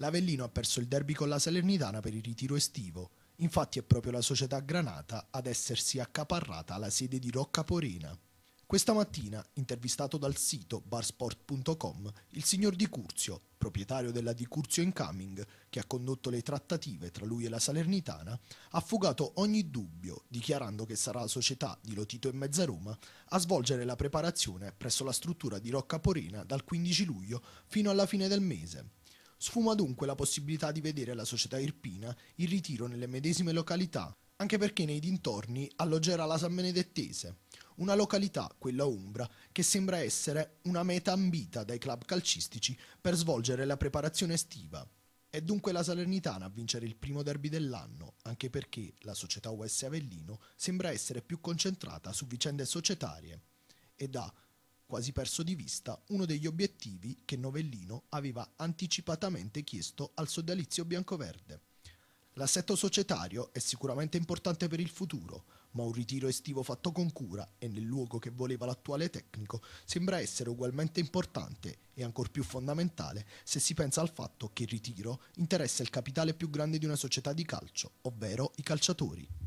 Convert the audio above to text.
l'Avellino ha perso il derby con la Salernitana per il ritiro estivo. Infatti è proprio la società Granata ad essersi accaparrata alla sede di Rocca Porena. Questa mattina, intervistato dal sito barsport.com, il signor Di Curzio, proprietario della Di Curzio Incoming, che ha condotto le trattative tra lui e la Salernitana, ha fugato ogni dubbio, dichiarando che sarà la società di Lotito e Mezza Roma a svolgere la preparazione presso la struttura di Rocca Porena dal 15 luglio fino alla fine del mese. Sfuma dunque la possibilità di vedere la società irpina in ritiro nelle medesime località, anche perché nei dintorni alloggerà la San Benedettese, una località, quella umbra, che sembra essere una meta ambita dai club calcistici per svolgere la preparazione estiva. È dunque la Salernitana a vincere il primo derby dell'anno, anche perché la società US Avellino sembra essere più concentrata su vicende societarie ed ha quasi perso di vista uno degli obiettivi che Novellino aveva anticipatamente chiesto al sodalizio biancoverde. L'assetto societario è sicuramente importante per il futuro, ma un ritiro estivo fatto con cura e nel luogo che voleva l'attuale tecnico sembra essere ugualmente importante e ancor più fondamentale se si pensa al fatto che il ritiro interessa il capitale più grande di una società di calcio, ovvero i calciatori.